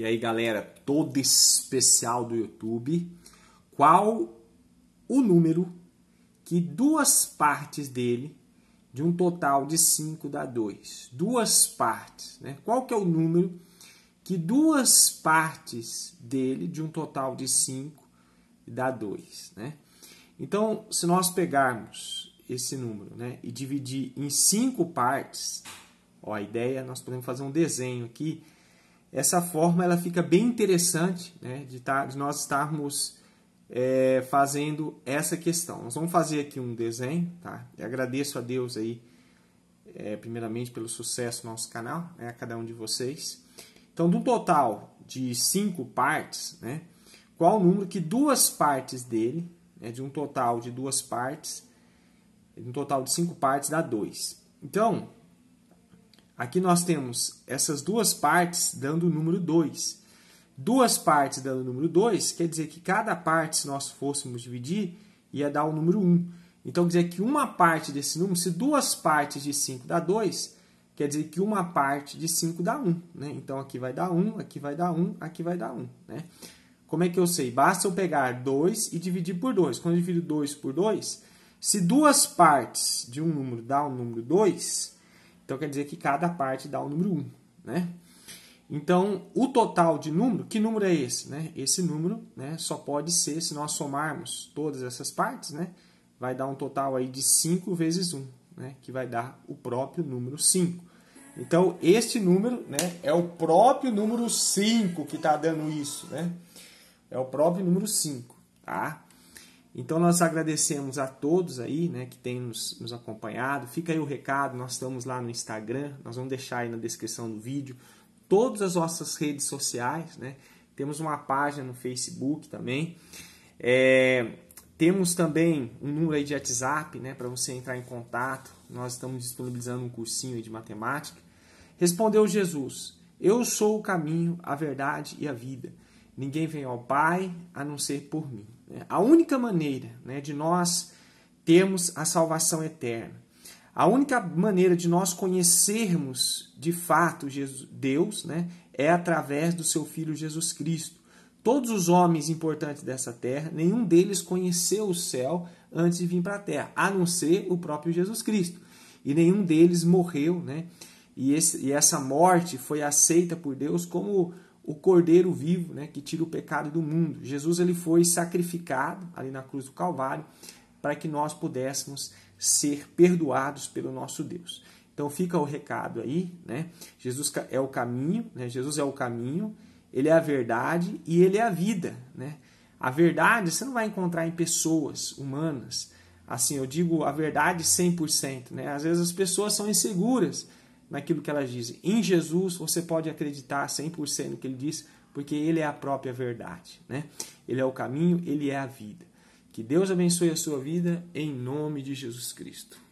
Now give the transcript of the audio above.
E aí, galera, todo especial do YouTube. Qual o número que duas partes dele, de um total de 5 dá 2. Duas partes, né? Qual que é o número que duas partes dele, de um total de 5, dá 2, né? Então, se nós pegarmos esse número né, e dividir em cinco partes, ó, a ideia, nós podemos fazer um desenho aqui essa forma ela fica bem interessante né, de, tá, de nós estarmos é, fazendo essa questão. Nós vamos fazer aqui um desenho, tá? Eu agradeço a Deus aí, é, primeiramente, pelo sucesso do nosso canal, né, a cada um de vocês. Então, do total de cinco partes, né, qual o número que duas partes dele, né, de um total de duas partes, de um total de cinco partes, dá dois. Então, Aqui nós temos essas duas partes dando o número 2. Duas partes dando o número 2 quer dizer que cada parte, se nós fôssemos dividir, ia dar o número 1. Um. Então quer dizer que uma parte desse número, se duas partes de 5 dá 2, quer dizer que uma parte de 5 dá 1. Um, né? Então aqui vai dar 1, um, aqui vai dar 1, um, aqui vai dar 1. Né? Como é que eu sei? Basta eu pegar 2 e dividir por 2. Quando eu divido 2 por 2, se duas partes de um número dá um número 2, então quer dizer que cada parte dá o número 1, né? Então, o total de número, que número é esse? Né? Esse número né, só pode ser, se nós somarmos todas essas partes, né, vai dar um total aí de 5 vezes 1, né, que vai dar o próprio número 5. Então, este número né, é o próprio número 5 que está dando isso. Né? É o próprio número 5. Tá? Então nós agradecemos a todos aí, né, que têm nos, nos, acompanhado. Fica aí o recado, nós estamos lá no Instagram, nós vamos deixar aí na descrição do vídeo todas as nossas redes sociais, né? Temos uma página no Facebook também. É, temos também um número aí de WhatsApp, né, para você entrar em contato. Nós estamos disponibilizando um cursinho de matemática. Respondeu Jesus: Eu sou o caminho, a verdade e a vida. Ninguém vem ao Pai a não ser por mim. É a única maneira né, de nós termos a salvação eterna, a única maneira de nós conhecermos de fato Jesus, Deus né, é através do seu Filho Jesus Cristo. Todos os homens importantes dessa terra, nenhum deles conheceu o céu antes de vir para a terra, a não ser o próprio Jesus Cristo. E nenhum deles morreu, né? E, esse, e essa morte foi aceita por Deus como o cordeiro vivo, né, que tira o pecado do mundo. Jesus ele foi sacrificado ali na cruz do Calvário para que nós pudéssemos ser perdoados pelo nosso Deus. Então fica o recado aí, né? Jesus é o caminho, né? Jesus é o caminho, ele é a verdade e ele é a vida, né? A verdade você não vai encontrar em pessoas humanas. Assim, eu digo a verdade 100%, né? Às vezes as pessoas são inseguras, naquilo que elas dizem. Em Jesus você pode acreditar 100% no que ele diz, porque ele é a própria verdade, né? Ele é o caminho, ele é a vida. Que Deus abençoe a sua vida em nome de Jesus Cristo.